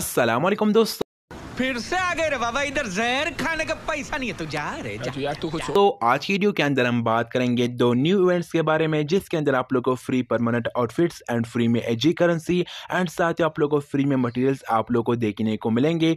अस्सलाम वालेकुम दोस्तों फिर से आ गए बाबा इधर जहर खाने का पैसा नहीं है तो जा रहे जा, यार तू कुछ तो आज की वीडियो के अंदर हम बात करेंगे दो न्यू इवेंट्स के बारे में जिसके अंदर आप लोग को free permanent outfits and free में एजी करेंसी एंड साथ ही आप लोग को फ्री में मटेरियल्स आप लोग को देखने को मिलेंगे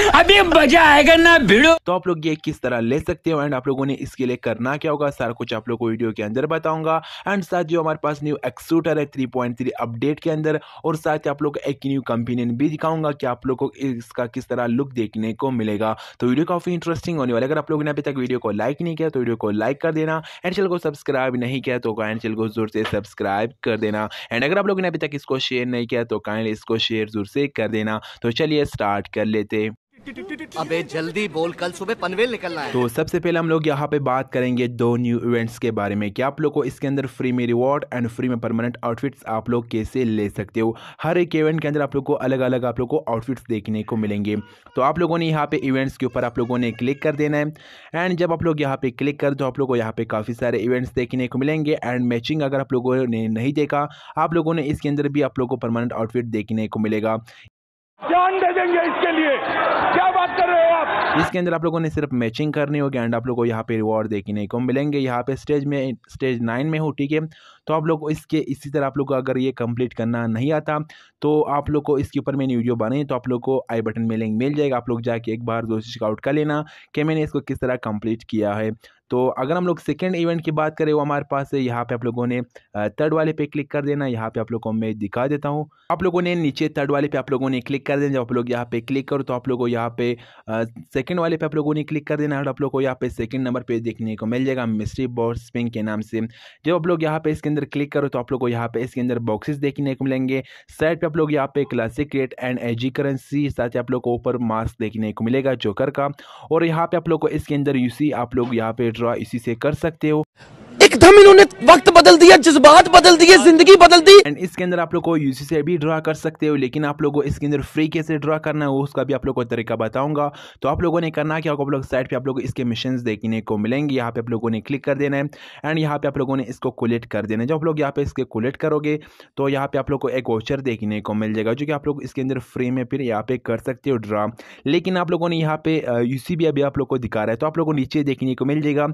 अभी मजा आएगा ना भिड़ो तो आप लोग ये किस तरह ले सकते हो एंड आप लोगों ने इसके लिए करना क्या होगा सारा कुछ आप लोग को वीडियो के अंदर बताऊंगा एंड साथ जो हमारे पास न्यू एक्सूटर है थ्री पॉइंट थ्री अपडेट के अंदर और साथ ही आप लोग एक न्यू कंपेनियन भी दिखाऊंगा कि आप लोग को इसका किस तरह लुक देखने को मिलेगा तो वीडियो काफी इंटरेस्टिंग होने वाला अगर आप लोगों ने अभी तक वीडियो को लाइक नहीं किया तो वीडियो को लाइक कर देना एंड चैनल को सब्सक्राइब नहीं किया तो एंड चैनल को जोर से सब्सक्राइब कर देना एंड अगर आप लोगों ने अभी तक इसको शेयर नहीं किया तो काइंड इसको शेयर जोर से कर देना तो चलिए स्टार्ट कर लेते अबे जल्दी बोल कल सुबह पनवेल निकलना है तो सबसे पहले हम लोग यहाँ पे बात करेंगे दो न्यू इवेंट्स के बारे में कि आप लोग को इसके अंदर फ्री में रिवॉर्ड एंड फ्री में परमानेंट आउटफिट्स आप लोग कैसे ले सकते हो हर एक इवेंट के अंदर आप लोग को अलग अलग आप लोग को आउटफिट्स देखने को मिलेंगे तो आप लोगों ने यहाँ पे इवेंट्स के ऊपर आप लोगों ने क्लिक कर देना है एंड जब आप लोग यहाँ पे क्लिक कर दो आप लोग को यहाँ पे काफ़ी सारे इवेंट्स देखने को मिलेंगे एंड मैचिंग अगर आप लोगों ने नहीं देखा आप लोगों ने इसके अंदर भी आप लोग को परमानेंट आउटफिट देखने को मिलेगा जान दे देंगे इसके लिए क्या बात कर रहे हो आप इसके अंदर आप लोगों ने सिर्फ मैचिंग करनी होगी एंड आप लोगों को यहाँ पे रिवॉर्ड देखने को मिलेंगे यहाँ पे स्टेज में स्टेज नाइन में हो ठीक है तो आप लोग को इसके इसी तरह आप लोग को अगर ये कंप्लीट करना नहीं आता तो आप लोग को इसके ऊपर मैंने वीडियो बनाई तो आप लोग को आई बटन में लिंक मिल जाएगा आप लोग जाके एक बार जो चेकआउट कर लेना कि मैंने इसको किस तरह कम्प्लीट किया है तो अगर हम लोग सेकेंड इवेंट की बात करें वो हमारे पास है यहाँ पे आप लोगों ने थर्ड वाले पे क्लिक कर देना यहाँ पे आप लोगों को मैं दिखा देता हूँ आप लोगों ने नीचे थर्ड वाले पे आप लोगों ने क्लिक कर देना जब आप लोग यहाँ पे क्लिक करो तो आप लोगों को यहाँ पे सेकेंड वाले पे आप लोगों ने क्लिक कर देना और आप लोग को यहाँ पे सेकेंड नंबर पर देखने को मिल जाएगा मिस्ट्री बॉर्ड स्पिंग के नाम से जब आप लोग यहाँ पे इसके अंदर क्लिक करो तो आप लोग को यहाँ पे इसके अंदर बॉक्सेस देखने को मिलेंगे साइड पे आप लोग यहाँ पे classic rate and AG currency साथ ही आप लोग को ऊपर मास्क देखने को मिलेगा जोकर का और यहाँ पे आप लोग को इसके अंदर यूसी आप लोग यहाँ पे ड्रॉ इसी से कर सकते हो एकदम इन्होंने वक्त बदल दिया जज्बात बदल दिए जिंदगी बदल दी एंड इसके अंदर आप लोग को यूसी से भी ड्रा कर सकते हो लेकिन आप लोगों को इसके अंदर फ्री कैसे ड्रा करना है उसका भी आप लोग को तरीका बताऊंगा तो आप लोगों ने करना क्या आप लोग साइड पे आप लोग इसके मिशन देखने को मिलेंगे यहाँ पे आप लोगों ने क्लिक कर देना है एंड यहाँ पे आप लोगों ने इसको कोलेक्ट कर देना है जब आप लोग यहाँ पे इसके कोलेक्ट करोगे तो यहाँ पे आप लोग को एक वोचर देखने को मिल जाएगा जो कि आप लोग इसके अंदर फ्री में फिर यहाँ पे कर सकते हो ड्रा लेकिन आप लोगों ने यहाँ पे यूसी भी अभी आप लोग को दिखा रहा है तो आप लोगों को नीचे देखने को मिल जाएगा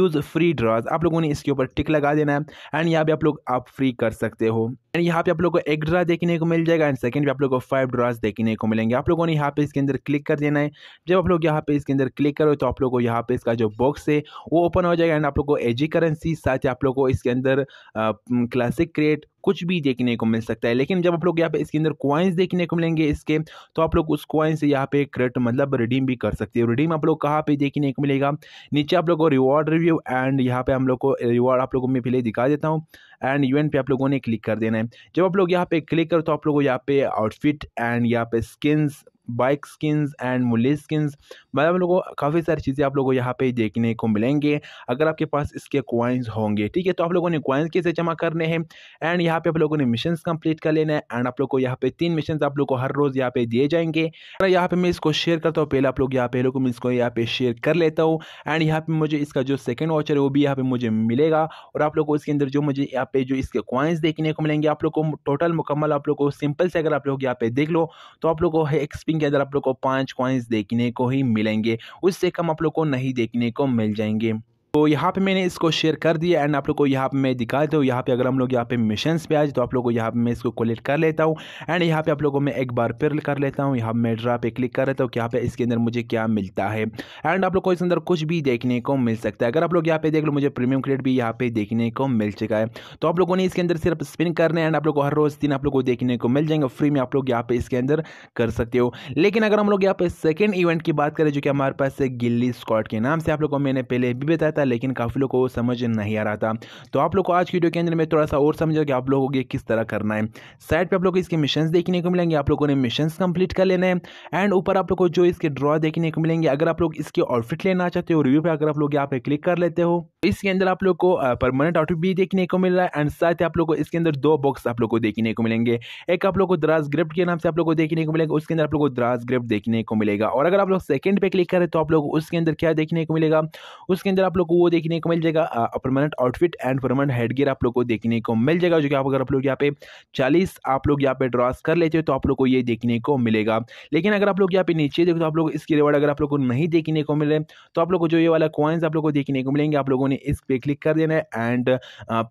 यूज़ फ्री ड्रॉज आप लोगों ने इस इसके ऊपर टिक लगा देना है एंड यहाँ पे आप लोग आप फ्री कर सकते हो एंड यहाँ पे आप लोग को एक ड्रा देखने को मिल जाएगा एंड सेकंड पे आप लोग को फाइव ड्रास देखने को मिलेंगे आप लोगों ने यहाँ पे इसके अंदर क्लिक कर देना है जब आप लोग यहाँ पे इसके अंदर क्लिक करो तो आप लोग को यहाँ पे इसका जो बॉक्स है वो ओपन हो जाएगा एंड आप लोग को एजी करेंसी साथ ही आप लोग को इसके अंदर क्लासिक क्रिएट कुछ भी देखने को मिल सकता है लेकिन जब आप लोग यहाँ पे इसके अंदर क्वाइंस देखने को मिलेंगे इसके तो आप लोग उस क्वाइन से यहाँ पे क्रेट मतलब रिडीम भी कर सकते हो रिडीम आप लोग कहाँ पे देखने को मिलेगा नीचे आप लोगों को रिवॉर्ड रिव्यू एंड यहाँ पे हम लोग को रिवॉर्ड आप लोगों को मैं पहले दिखा देता हूँ एंड यूएन पे आप लोगों ने क्लिक कर देना है जब आप लोग यहाँ पे क्लिक करो तो आप लोगों को यहाँ पे आउटफिट एंड यहाँ पे स्किन्स बाइक स्किन्स एंड मुली स्किन्स मतलब आप लोगों को काफ़ी सारी चीज़ें आप लोगों को यहाँ पे देखने को मिलेंगे अगर आपके पास इसके क्वाइंस होंगे ठीक है तो आप लोगों ने क्वाइंस कैसे जमा करने हैं एंड यहाँ पे आप लोगों ने मिशन कंप्लीट कर लेना है एंड आप लोग को यहाँ पे तीन मिशन आप लोग को हर रोज़ यहाँ पे दिए जाएंगे और यहाँ पे मैं इसको शेयर करता हूँ पहले आप लोग यहाँ पे लोग मैं इसको यहाँ पे शेयर कर लेता हूँ एंड यहाँ पे मुझे इसका जो सेकंड वॉचर है वो भी यहाँ पर मुझे मिलेगा और आप लोग को इसके अंदर जो मुझे यहाँ पे जो इसके क्वाइंस देखने को मिलेंगे आप लोग को टोटल मुकम्मल आप लोग को सिंपल से अगर आप लोग यहाँ पे देख लो तो आप लोग को एक्सपी शॉपिंग के अंदर आप लोग को पाँच कॉइन्स देखने को ही मिलेंगे उससे कम आप लोग को नहीं देखने को मिल जाएंगे तो यहाँ पे मैंने इसको शेयर कर दिया एंड आप लोग को यहाँ पे मैं दिखा देता हूँ यहाँ पे अगर हम लोग यहाँ पे मिशन पे आ जाए तो आप लोग को यहाँ पे मैं इसको कलेक्ट कर लेता हूँ एंड यहाँ पे आप लोगों को मैं एक बार फिर कर लेता हूँ यहाँ मैं ड्रा पे क्लिक कर लेता हूँ यहाँ पे इसके अंदर मुझे क्या मिलता है एंड आप लोग को इस अंदर कुछ भी देखने को मिल सकता है अगर आप लोग यहाँ पे देख लो मुझे प्रीमियम क्रेड भी यहाँ पे देखने को मिल चुका है तो आप लोगों ने इसके अंदर सिर्फ स्पिन करने एंड आप लोग को हर रोज़ तीन आप लोग को देखने को मिल जाएंगे फ्री में आप लोग यहाँ पे इसके अंदर कर सकते हो लेकिन अगर हम लोग यहाँ पे सेकेंड इवेंट की बात करें जो कि हमारे पास है गिल्ली स्कॉट के नाम से आप लोग को मैंने पहले भी बताया था था लेकिन काफ़ी लोगों को समझ नहीं आ रहा था तो आप लोग को आज की वीडियो के अंदर मैं थोड़ा सा और समझा कि आप लोगों को किस तरह करना है साइड पर आप लोग को इसके मिशन देखने को मिलेंगे आप लोगों ने मिशन कंप्लीट कर लेना है एंड ऊपर आप लोग को जो इसके ड्रॉ देखने को मिलेंगे अगर आप लोग इसके आउटफिट लेना चाहते हो रिव्यू पर अगर आप लोग यहाँ पे क्लिक कर लेते हो इसके अंदर आप लोग को परमानेंट आउटफिट भी देखने को मिल रहा है एंड साथ ही आप लोग को इसके अंदर दो बॉक्स आप लोग को देखने को मिलेंगे एक आप लोग को द्रास ग्रिफ्ट के नाम से आप लोग को देखने को मिलेगा उसके अंदर आप लोग को द्रास ग्रिफ्ट देखने को मिलेगा और अगर आप लोग सेकंड पे क्लिक करें तो आप लोग उसके अंदर क्या देखने को मिलेगा उसके अंदर आप लोग को वो देखने को मिल जाएगा permanent outfit and permanent headgear आप लोग को देखने को मिल जाएगा जो कि आप अगर आप लोग यहाँ पे चालीस आप लोग यहाँ पे ड्रॉस कर लेते हो तो आप लोग को ये देखने को मिलेगा लेकिन अगर आप लोग यहाँ पे नीचे देखो तो आप लोग इसके रिवॉर्ड अगर आप लोग को नहीं देखने को मिले तो आप लोग को जो ये वाला कॉइन्स आप लोग को देखने को मिलेंगे आप लोगों ने ने इस पर क्लिक कर देना है एंड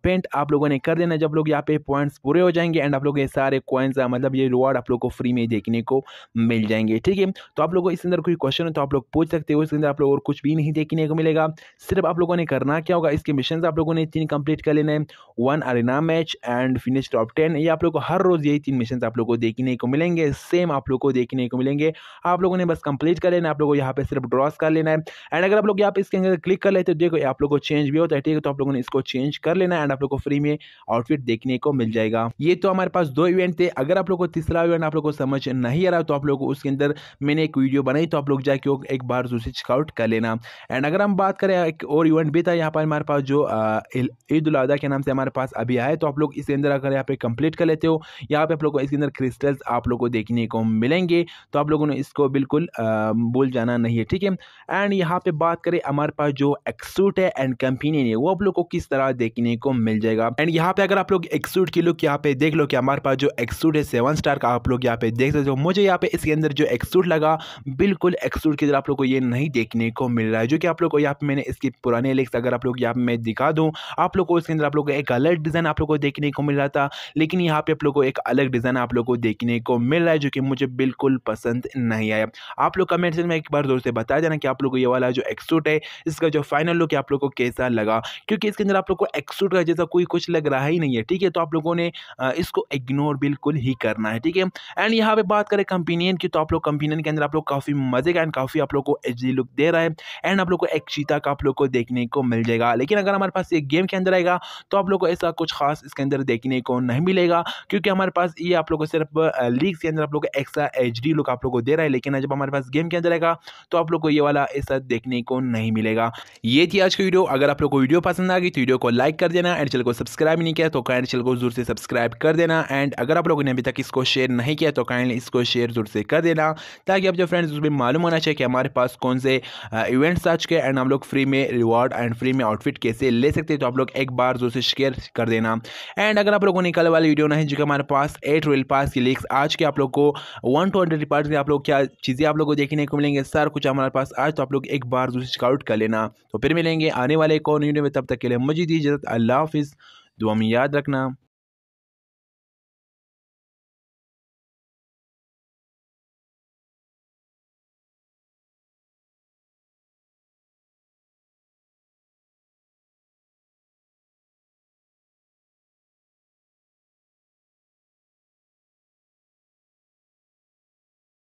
पेंट आप लोगों ने कर देना है जब लोग यहाँ पे पॉइंट्स पूरे हो जाएंगे एंड आप लोग ये सारे कॉइन्स मतलब ये रिवॉर्ड आप लोग को फ्री में देखने को मिल जाएंगे ठीक है तो आप लोगों को इसके अंदर कोई क्वेश्चन हो तो आप लोग पूछ सकते हो इसके अंदर आप लोग और कुछ भी नहीं देखने को मिलेगा सिर्फ आप लोगों ने करना क्या होगा इसके मिशन आप लोगों ने तीन कंप्लीट कर लेना है one arena match and finish top ten ये आप लोग को हर रोज़ यही तीन मिशन आप लोग को देखने को मिलेंगे सेम आप लोग को देखने को मिलेंगे आप लोगों ने बस कंप्लीट कर लेना है आप लोगों को यहाँ पे सिर्फ ड्रॉस कर लेना है एंड अगर आप लोग यहाँ पे इसके अंदर क्लिक कर लेते हो देखो आप लोग को चेंज भी होता है ठीक है तो आप लोगों ने इसको चेंज कर लेना एंड आप लोग को फ्री में आउटफिट देखने को मिल जाएगा ये तो हमारे पास दो इवेंट थे अगर आप लोग को तीसरा इवेंट आप लोग को समझ नहीं आ रहा तो आप लोग उसके अंदर मैंने एक वीडियो बनाई तो आप लोग जाके एक बार उसे चेकआउट कर लेना एंड अगर हम बात करें एक और इवेंट भी था यहाँ पर हमारे पास जो ईद उल के नाम से हमारे पास अभी आए तो आप लोग इसके अंदर अगर यहाँ पे कंप्लीट कर लेते हो यहाँ पे आप लोग को इसके अंदर क्रिस्टल्स आप लोग को देखने को मिलेंगे तो आप लोगों ने इसको बिल्कुल भूल जाना नहीं है ठीक है एंड यहाँ पे बात करें हमारे पास जो एक्सूट है एंड कंपनी ने वो आप लोग को किस तरह देखने को मिल जाएगा एंड यहाँ पे अगर आप लोग एक्सूट की लुक यहाँ पे देख लो कि हमारे पास जो एक्सूट है सेवन स्टार का आप लोग यहाँ पे देख सकते हो मुझे यहाँ पे इसके अंदर जो एक्सूट लगा बिल्कुल एक्सूट की तरह आप लोग को ये नहीं देखने को मिल रहा है जो कि आप लोग को यहाँ पे मैंने इसके पुराने लेक्स अगर आप लोग यहाँ पे मैं दिखा दूँ आप लोग को इसके अंदर आप लोग को एक अलग डिज़ाइन आप लोग को देखने को मिल रहा था लेकिन यहाँ पे आप लोग को एक अलग डिज़ाइन आप लोग को देखने को मिल रहा है जो कि मुझे बिल्कुल पसंद नहीं आया आप लोग कमेंट में एक बार जोर से बता देना कि आप लोग को ये वाला जो एक्सूट है इसका जो फाइनल लुक आप लोग को कैसे कैसा लगा क्योंकि इसके अंदर आप लोग को एक्सूट का जैसा कोई कुछ लग रहा ही नहीं है ठीक है तो आप लोगों ने इसको इग्नोर बिल्कुल ही करना है ठीक है एंड यहाँ पे बात करें कंपेनियन की तो आप लोग कंपेनियन के अंदर आप लोग काफ़ी मजे का एंड काफ़ी आप लोग को एच लुक दे रहा है एंड आप लोग को एक चीता का आप लोग को देखने को मिल जाएगा लेकिन अगर हमारे पास ये गेम के अंदर आएगा तो आप लोग को ऐसा कुछ खास इसके अंदर देखने को नहीं मिलेगा क्योंकि हमारे पास ये आप लोग को सिर्फ लीग के अंदर आप लोग एक्स्ट्रा एच लुक आप लोग को दे रहा है लेकिन जब हमारे पास गेम के अंदर आएगा तो आप लोग को ये वाला ऐसा देखने को नहीं मिलेगा ये थी आज की वीडियो अगर आप लोग को वीडियो पसंद आ गई तो वीडियो को लाइक कर देना एंड चैनल को सब्सक्राइब नहीं किया तो कैंड चैनल को जरूर से सब्सक्राइब कर देना एंड अगर आप लोगों ने अभी तक इसको शेयर नहीं किया तो काइंडली इसको शेयर जरूर से कर देना ताकि आप जो फ्रेंड्स उसमें मालूम होना चाहिए कि हमारे पास कौन से इवेंट्स आ चुके एंड हम लोग फ्री में रिवॉर्ड एंड फ्री में आउटफिट कैसे ले सकते हैं तो आप लोग एक बार जरूर से शेयर कर देना एंड अगर आप लोगों ने कल वाली वीडियो नहीं जो कि हमारे पास एट रोल पास की लिख्स आज के आप लोग को वन टू हंड्रेड पार्ट में आप लोग क्या चीज़ें आप लोग को देखने को मिलेंगे सर कुछ हमारे पास आज तो आप लोग एक बार जरूर चेकआउट कर लेना तो फिर मिलेंगे आने वाले कौन वीडियो में तब तक के लिए मुझे दी इजाज़त अल्लाह हाफिज़ दुआ में याद रखना